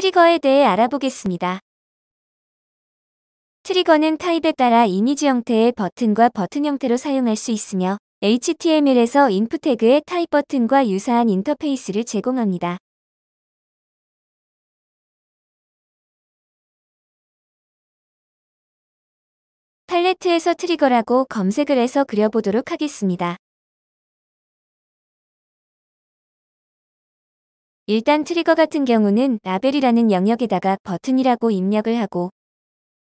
트리거에 대해 알아보겠습니다. 트리거는 타입에 따라 이미지 형태의 버튼과 버튼 형태로 사용할 수 있으며 HTML에서 인풋 태그의 타입 버튼과 유사한 인터페이스를 제공합니다. 팔레트에서 트리거라고 검색을 해서 그려보도록 하겠습니다. 일단 트리거 같은 경우는 라벨이라는 영역에다가 버튼이라고 입력을 하고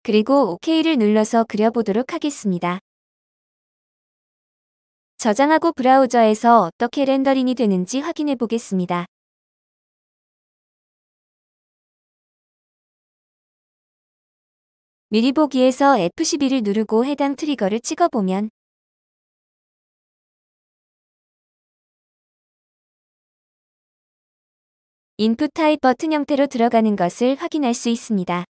그리고 OK를 눌러서 그려보도록 하겠습니다. 저장하고 브라우저에서 어떻게 렌더링이 되는지 확인해 보겠습니다. 미리 보기에서 F12를 누르고 해당 트리거를 찍어보면 인풋 타입 버튼 형태로 들어가는 것을 확인할 수 있습니다.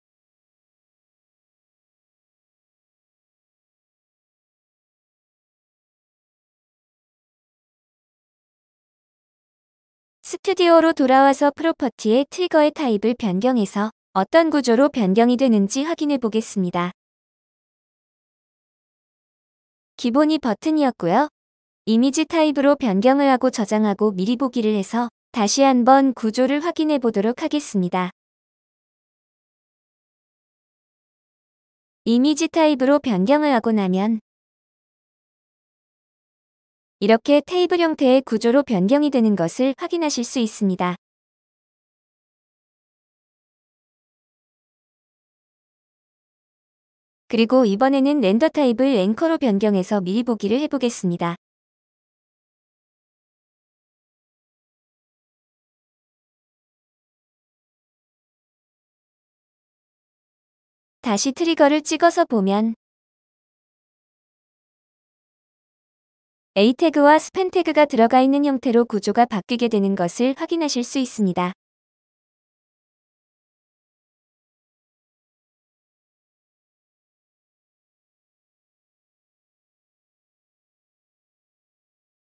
스튜디오로 돌아와서 프로퍼티의 트리거의 타입을 변경해서 어떤 구조로 변경이 되는지 확인해 보겠습니다. 기본이 버튼이었고요. 이미지 타입으로 변경을 하고 저장하고 미리 보기를 해서 다시 한번 구조를 확인해 보도록 하겠습니다. 이미지 타입으로 변경을 하고 나면 이렇게 테이블 형태의 구조로 변경이 되는 것을 확인하실 수 있습니다. 그리고 이번에는 렌더 타입을 앵커로 변경해서 미리 보기를 해보겠습니다. 다시 트리거를 찍어서 보면 A 태그와 스팬 태그가 들어가 있는 형태로 구조가 바뀌게 되는 것을 확인하실 수 있습니다.